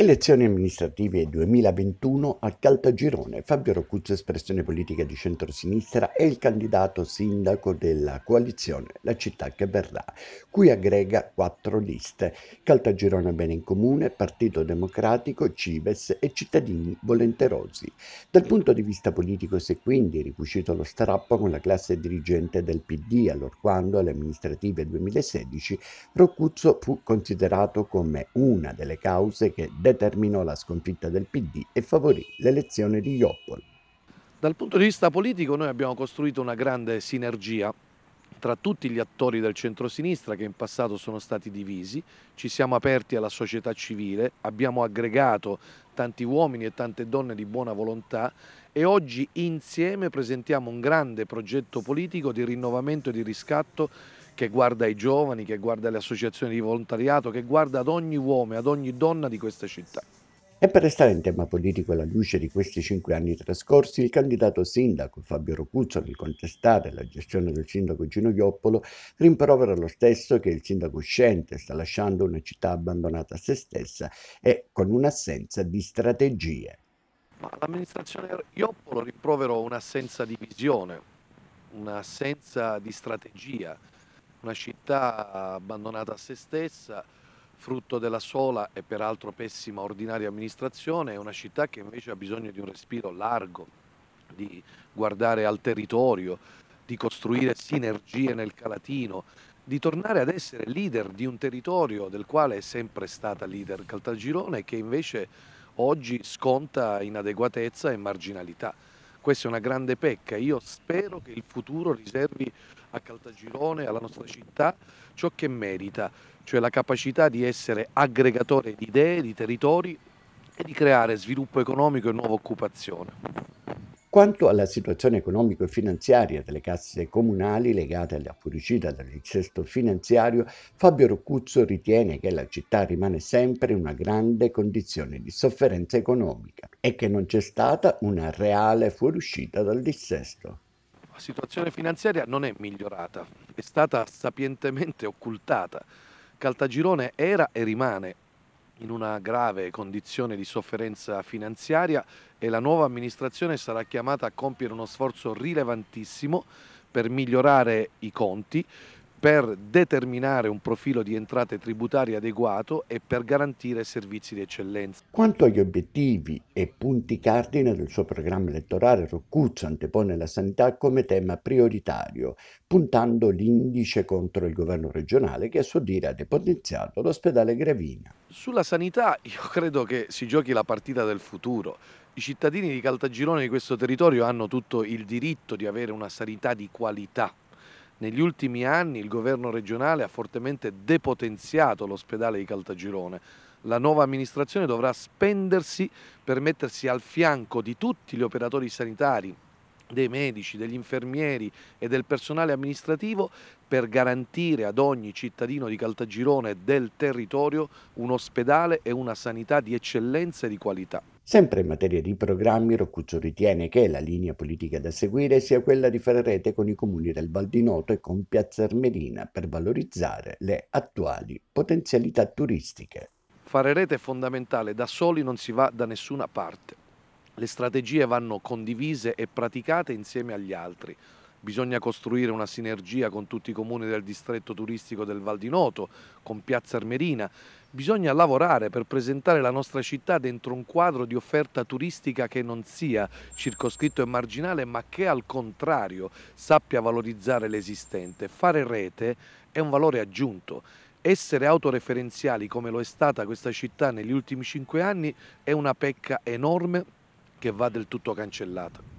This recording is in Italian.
Elezioni amministrative 2021 a Caltagirone. Fabio Rocuzzo, espressione politica di centrosinistra, è il candidato sindaco della coalizione La città che verrà, cui aggrega quattro liste. Caltagirone Bene in Comune, Partito Democratico, Cives e Cittadini Volenterosi. Dal punto di vista politico si è quindi ricuscito lo strappo con la classe dirigente del PD, allorquando alle amministrative 2016 Rocuzzo fu considerato come una delle cause che determinò la sconfitta del PD e favorì l'elezione di Ioppol. Dal punto di vista politico noi abbiamo costruito una grande sinergia tra tutti gli attori del centrosinistra che in passato sono stati divisi, ci siamo aperti alla società civile, abbiamo aggregato tanti uomini e tante donne di buona volontà e oggi insieme presentiamo un grande progetto politico di rinnovamento e di riscatto che guarda ai giovani, che guarda alle associazioni di volontariato, che guarda ad ogni uomo e ad ogni donna di questa città. E per restare in tema politico alla luce di questi cinque anni trascorsi, il candidato sindaco Fabio Rocuzzo, nel contestare la gestione del sindaco Gino Ioppolo, rimprovera lo stesso che il sindaco uscente sta lasciando una città abbandonata a se stessa e con un'assenza di strategie. Ma l'amministrazione Ioppolo rimproverò un'assenza di visione, un'assenza di strategia, una città abbandonata a se stessa, frutto della sola e peraltro pessima ordinaria amministrazione, è una città che invece ha bisogno di un respiro largo, di guardare al territorio, di costruire sinergie nel calatino, di tornare ad essere leader di un territorio del quale è sempre stata leader Caltagirone e che invece oggi sconta inadeguatezza e marginalità. Questa è una grande pecca, io spero che il futuro riservi a Caltagirone, alla nostra città, ciò che merita, cioè la capacità di essere aggregatore di idee, di territori e di creare sviluppo economico e nuova occupazione. Quanto alla situazione economico e finanziaria delle casse comunali legate alla fuoriuscita del dissesto finanziario, Fabio Roccuzzo ritiene che la città rimane sempre in una grande condizione di sofferenza economica e che non c'è stata una reale fuoriuscita dal dissesto situazione finanziaria non è migliorata, è stata sapientemente occultata. Caltagirone era e rimane in una grave condizione di sofferenza finanziaria e la nuova amministrazione sarà chiamata a compiere uno sforzo rilevantissimo per migliorare i conti per determinare un profilo di entrate tributarie adeguato e per garantire servizi di eccellenza. Quanto agli obiettivi e punti cardine del suo programma elettorale, Roccuzza antepone la sanità come tema prioritario, puntando l'indice contro il governo regionale che a suo dire ha depotenziato l'ospedale Gravina. Sulla sanità io credo che si giochi la partita del futuro. I cittadini di Caltagirone di questo territorio hanno tutto il diritto di avere una sanità di qualità negli ultimi anni il governo regionale ha fortemente depotenziato l'ospedale di Caltagirone. La nuova amministrazione dovrà spendersi per mettersi al fianco di tutti gli operatori sanitari dei medici, degli infermieri e del personale amministrativo per garantire ad ogni cittadino di Caltagirone del territorio un ospedale e una sanità di eccellenza e di qualità. Sempre in materia di programmi, Roccuzzo ritiene che la linea politica da seguire sia quella di fare rete con i comuni del Val di Noto e con Piazza Armerina per valorizzare le attuali potenzialità turistiche. Fare rete è fondamentale, da soli non si va da nessuna parte. Le strategie vanno condivise e praticate insieme agli altri. Bisogna costruire una sinergia con tutti i comuni del distretto turistico del Val di Noto, con Piazza Armerina. Bisogna lavorare per presentare la nostra città dentro un quadro di offerta turistica che non sia circoscritto e marginale, ma che al contrario sappia valorizzare l'esistente. Fare rete è un valore aggiunto. Essere autoreferenziali come lo è stata questa città negli ultimi cinque anni è una pecca enorme che va del tutto cancellata.